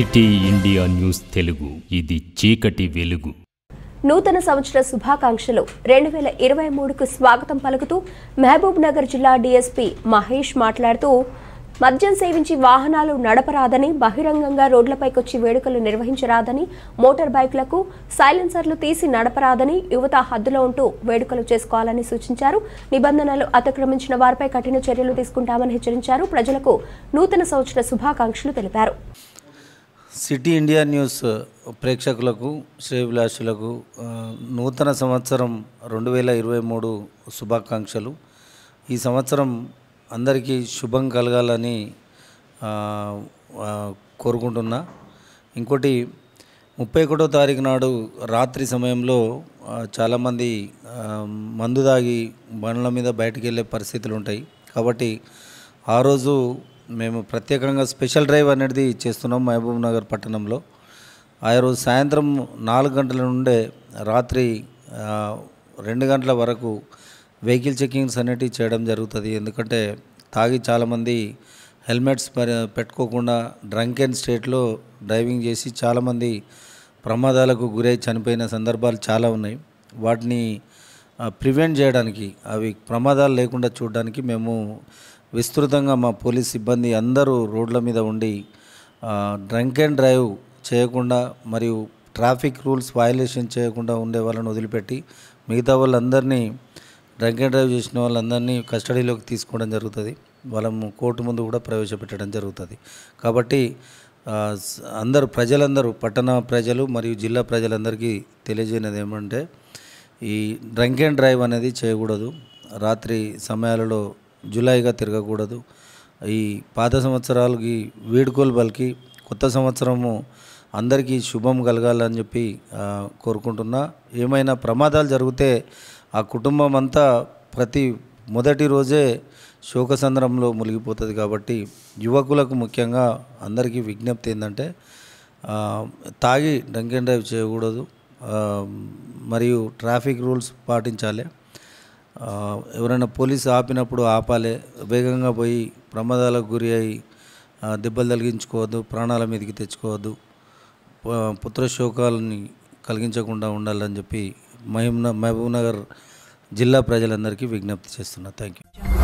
city India news Telugu ఇది చీకటి వెలుగు నూతన సంవత్సర శుభాకాంక్షలు రెండు వేల ఇరవై మూడుకు స్వాగతం పలుకుతూ మహబూబ్ నగర్ జిల్లా డీఎస్పీ మహేష్ మాట్లాడుతూ మద్యం సేవించి వాహనాలు నడపరాదని బహిరంగంగా రోడ్లపైకొచ్చి వేడుకలు నిర్వహించరాదని మోటార్ బైక్లకు సైలెన్సర్లు తీసి నడపరాదని యువత హద్దులో ఉంటూ వేడుకలు చేసుకోవాలని సూచించారు నిబంధనలు అతిక్రమించిన వారిపై కఠిన చర్యలు తీసుకుంటామని హెచ్చరించారు ప్రజలకు నూతన సంవత్సర శుభాకాంక్షలు తెలిపారు సిటీ ఇండియా న్యూస్ ప్రేక్షకులకు శ్రేయభిలాషులకు నూతన సంవత్సరం రెండు వేల ఇరవై మూడు శుభాకాంక్షలు ఈ సంవత్సరం అందరికీ శుభం కలగాలని కోరుకుంటున్నా ఇంకోటి ముప్పై ఒకటో తారీఖు నాడు రాత్రి సమయంలో చాలామంది మందు తాగి బండ్ల మీద బయటకు వెళ్ళే పరిస్థితులు ఉంటాయి కాబట్టి ఆ రోజు మేము ప్రత్యేకంగా స్పెషల్ డ్రైవ్ అనేది చేస్తున్నాం మహబూబ్ నగర్ పట్టణంలో ఆ రోజు సాయంత్రం నాలుగు గంటల నుండే రాత్రి రెండు గంటల వరకు వెహికల్ చెక్కింగ్స్ అనేటివి చేయడం జరుగుతుంది ఎందుకంటే తాగి చాలామంది హెల్మెట్స్ పెట్టుకోకుండా డ్రంక్ అండ్ స్టేట్లో డ్రైవింగ్ చేసి చాలామంది ప్రమాదాలకు గురై చనిపోయిన సందర్భాలు చాలా ఉన్నాయి వాటిని ప్రివెంట్ చేయడానికి అవి ప్రమాదాలు లేకుండా చూడడానికి మేము విస్తృతంగా మా పోలీస్ సిబ్బంది అందరూ రోడ్ల మీద ఉండి డ్రంక్ అండ్ డ్రైవ్ చేయకుండా మరియు ట్రాఫిక్ రూల్స్ వయలేషన్ చేయకుండా ఉండే వాళ్ళని వదిలిపెట్టి మిగతా వాళ్ళందరినీ డ్రంక్ అండ్ డ్రైవ్ చేసిన వాళ్ళందరినీ కస్టడీలోకి తీసుకోవడం జరుగుతుంది వాళ్ళము కోర్టు ముందు కూడా ప్రవేశపెట్టడం జరుగుతుంది కాబట్టి అందరు ప్రజలందరూ పట్టణ ప్రజలు మరియు జిల్లా ప్రజలందరికీ తెలియజేయనది ఏమంటే ఈ డ్రంక్ అండ్ డ్రైవ్ అనేది చేయకూడదు రాత్రి సమయాలలో జులైగా తిరగకూడదు ఈ పాత సంవత్సరాలకి వేడుకలు పలికి కొత్త సంవత్సరము అందరికీ శుభం కలగాలని చెప్పి కోరుకుంటున్నా ఏమైనా ప్రమాదాలు జరిగితే ఆ కుటుంబం అంతా ప్రతి మొదటి రోజే శోకసంద్రంలో మునిగిపోతుంది కాబట్టి యువకులకు ముఖ్యంగా అందరికీ విజ్ఞప్తి ఏంటంటే తాగి డ్రంక్ అండ్ డ్రైవ్ చేయకూడదు మరియు ట్రాఫిక్ రూల్స్ పాటించాలి ఎవరైనా పోలీసు ఆపినప్పుడు ఆపాలి వేగంగా పోయి ప్రమాదాలకు గురి అయి దెబ్బలు తగిలించుకోవద్దు ప్రాణాల మీదకి తెచ్చుకోవద్దు పుత్రశోకాలని కలిగించకుండా ఉండాలని చెప్పి మహబూబ్ నగర్ జిల్లా ప్రజలందరికీ విజ్ఞప్తి చేస్తున్నా థ్యాంక్ యూ